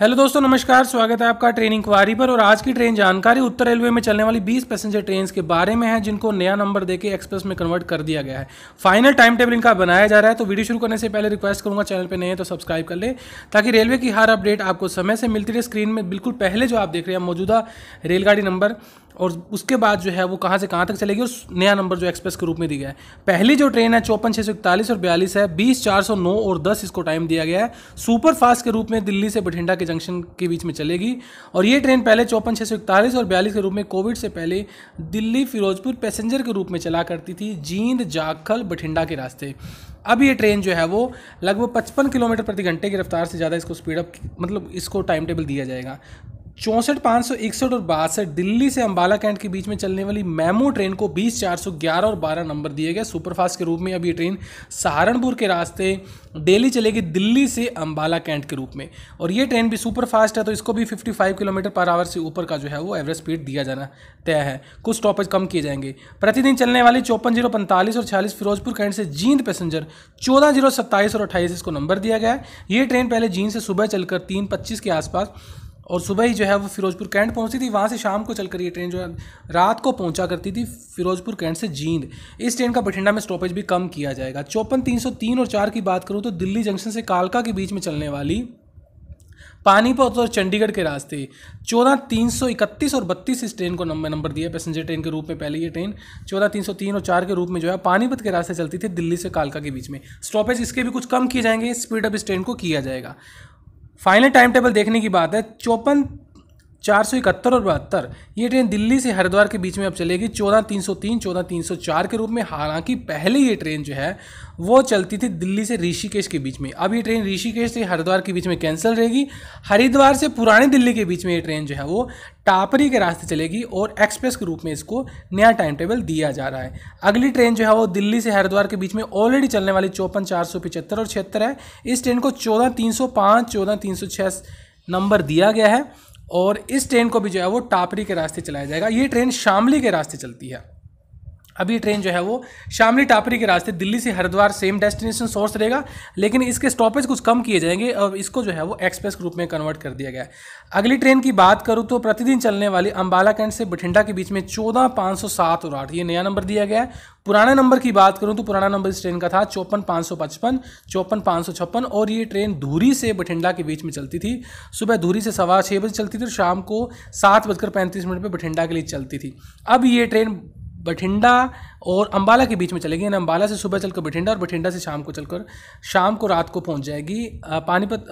hello दोस्तों नमस्कार स्वागत है आपका ट्रेन इंक्वायरी पर और आज की ट्रेन जानकारी उत्तर रेलवे में चलने वाली 20 पैसेंजर ट्रेन के बारे में है जिनको नया नंबर देके एक्सप्रेस में कन्वर्ट कर दिया गया है फाइनल टाइम टेबल इनका बनाया जा रहा है तो वीडियो शुरू करने से पहले रिक्वेस्ट करूंगा चैनल पर नए हैं तो सब्सक्राइब कर ले ताकि रेलवे की हर अपडेट आपको समय से मिलती रहे स्क्रीन में बिल्कुल पहले जो आप देख रहे हैं मौजूदा रेलगाड़ी नंबर और उसके बाद जो है वो कहाँ से कहाँ तक चलेगी उस नया नंबर जो एक्सप्रेस के रूप में दिया गया है पहली जो ट्रेन है चौपन छः सौ इकतालीस और बयालीस है बीस चार सौ नौ और दस इसको टाइम दिया गया है सुपर फास्ट के रूप में दिल्ली से बठिंडा के जंक्शन के बीच में चलेगी और ये ट्रेन पहले चौपन छः सौ इकतालीस और बयालीस के रूप में कोविड से पहले दिल्ली फिरोजपुर पैसेंजर के रूप में चला करती थी जींद जाखल बठिंडा के रास्ते अब ये ट्रेन जो है वो लगभग 55 किलोमीटर प्रति घंटे की रफ्तार से ज़्यादा इसको स्पीड अप मतलब इसको टाइम टेबल दिया जाएगा चौंसठ पाँच सौ इकसठ और बासठ दिल्ली से अंबाला कैंट के बीच में चलने वाली मैमो ट्रेन को बीस चार सौ ग्यारह और बारह नंबर दिए गए सुपरफास्ट के रूप में अब ये ट्रेन सहारनपुर के रास्ते डेली चलेगी दिल्ली से अंबाला कैंट के रूप में और ये ट्रेन भी सुपरफास्ट है तो इसको भी fifty five kilometre per hour से ऊपर का जो है वो एवरेज स्पीड दिया जाना तय है कुछ स्टॉपेज कम किए जाएंगे प्रतिदिन चलने वाली चौपन जीरो पैंतालीस और छियालीस फिरोजपुर कैंट से जींद पैसेंजर चौदह जीरो सत्ताईस और अट्ठाईस इसको नंबर दिया गया है ये ट्रेन पहले जींद से सुबह चलकर तीन पच्चीस के आसपास और सुबह ही जो है वो फिरोजपुर कैंट पहुंचती थी वहाँ से शाम को चल कर ये ट्रेन जो है रात को पहुंचा करती थी फिरोजपुर कैंट से जींद इस ट्रेन का बठिंडा में स्टॉपेज भी कम किया जाएगा चौपन तीन सौ तीन और चार की बात करूँ तो दिल्ली जंक्शन से कालका के बीच में चलने वाली पानीपत और चंडीगढ़ के रास्ते चौदह तीन सौ इकतीस और बत्तीस इस ट्रेन को नंबर नंबर दिया पैसेंजर ट्रेन के रूप में पहले ये ट्रेन चौदह तीन सौ तीन और चार के रूप में जो है पानीपत के रास्ते चलती थी दिल्ली से कालका के बीच में स्टॉपेज इसके भी कुछ कम किए जाएंगे स्पीड अप इस ट्रेन को किया जाएगा फाइनल टाइम टेबल देखने की बात है चौपन चार सौ इकहत्तर और बहत्तर ये ट्रेन दिल्ली से हरिद्वार के बीच में अब चलेगी चौदह तीन सौ तीन चौदह तीन सौ चार के रूप में हालांकि पहले ये ट्रेन जो है वो चलती थी दिल्ली से ऋषिकेश के बीच में अब ये ट्रेन ऋषिकेश से हरिद्वार के बीच में कैंसिल रहेगी हरिद्वार से पुरानी दिल्ली के बीच में ये ट्रेन जो है वो टापरी के रास्ते चलेगी और एक्सप्रेस के रूप में इसको नया टाइम टेबल दिया जा रहा है अगली ट्रेन जो है वो दिल्ली से हरिद्वार के बीच में ऑलरेडी चलने वाली चौपन चार सौ पिचहत्तर और छिहत्तर है इस ट्रेन को चौदह तीन सौ पाँच चौदह तीन सौ छः नंबर दिया गया है और इस ट्रेन को भी जो है वो टापरी के रास्ते चलाया जाएगा ये ट्रेन शामली के रास्ते चलती है अभी ट्रेन जो है वो शामली टापरी के रास्ते दिल्ली से हरिद्वार सेम डेस्टिनेशन सोर्स रहेगा लेकिन इसके स्टॉपेज कुछ कम किए जाएंगे और इसको जो है वो एक्सप्रेस रूप में कन्वर्ट कर दिया गया है अगली ट्रेन की बात करूँ तो प्रतिदिन चलने वाली अम्बाला कैंट से बठिंडा के बीच में चौदह पाँच सौ सात और आठ ये नया नंबर दिया गया है पुराने नंबर की बात करूँ तो पुराना नंबर इस ट्रेन का था चौपन पाँच सौ पचपन चौपन पाँच सौ छप्पन और ये ट्रेन धूरी से बठिंडा के बीच में चलती थी सुबह धूरी से सवा छः बजे चलती थी और शाम को सात बजकर पैंतीस मिनट पर बठिंडा के लिए चलती थी अब ये ट्रेन बठिंडा और अम्बाला के बीच में चलेगी यानी अम्बाला से सुबह चलकर बठिंडा और बठिंडा से शाम को चलकर शाम को रात को पहुंच जाएगी पानीपत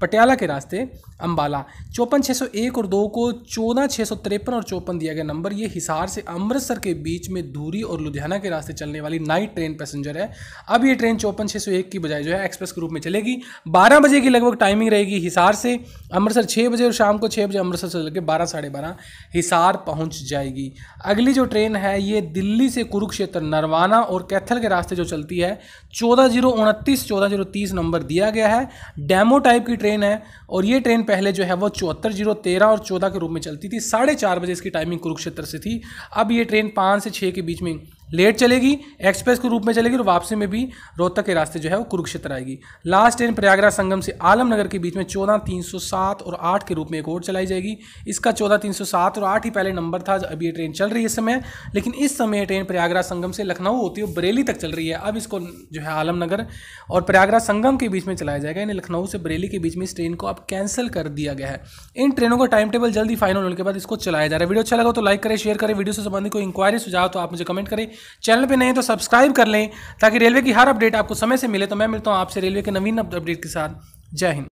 पटियाला के रास्ते अम्बाला चौपन छः सौ एक और दो को चौदह छः सौ तिरपन और चौपन दिया गया नंबर ये हिसार से अमृतसर के बीच में धूरी और लुधियाना के रास्ते चलने वाली नाइट ट्रेन पैसेंजर है अब ये ट्रेन चौपन छः सौ एक की बजाय जो है एक्सप्रेस के रूप में चलेगी बारह बजे की लगभग टाइमिंग रहेगी हिसार से अमृतसर छः बजे और शाम को छः बजे अमृतसर से के बारह साढ़े बारह हिसार पहुँच जाएगी अगली जो ट्रेन है ये दिल्ली से कुरुक्षेत्र नरवाना और कैथल के रास्ते जो चलती है चौदह जीरो उनतीस चौदह जीरो तीस नंबर दिया गया है डेमो टाइप की ट्रेन ट्रेन है और ये ट्रेन पहले जो है वो चौहत्तर जीरो तेरह और चौदह के रूप में चलती थी साढ़े चार बजे इसकी टाइमिंग कुरुक्षेत्र से थी अब ये ट्रेन पाँच से छः के बीच में लेट चलेगी एक्सप्रेस के रूप में चलेगी और वापसी में भी रोहतक के रास्ते जो है वो कुरुक्षेत्र आएगी लास्ट ट्रेन प्रयागराज संगम से आलमनगर के बीच में चौदह तीन सौ सात और आठ के रूप में एक और चलाई जाएगी इसका चौदह तीन सौ सात और आठ ही पहले नंबर था अभी ये ट्रेन चल रही है इस समय लेकिन इस समय ट्रेन प्रयागराज संगम से लखनऊ होती है बरेली तक चल रही है अब इसको जो है आलमनगर और प्रयागराज संगम के बीच में चलाया जाएगा यानी लखनऊ से बरेली के बीच में इस ट्रेन को अब कैंसिल कर दिया गया है इन ट्रेनों का टाइम टेबल जल्दी फाइनल होने के बाद इसको चलाया जा रहा है वीडियो अच्छा लगा तो लाइक करें शेयर करें वीडियो से संबंधित कोई इंक्वायरी सुझाव तो आप मुझे कमेंट करें चैनल पे नहीं तो सब्सक्राइब कर लें ताकि रेलवे की हर अपडेट आपको समय से मिले तो मैं मिलता हूँ आपसे रेलवे के नवीन अपडेट के साथ जय हिंद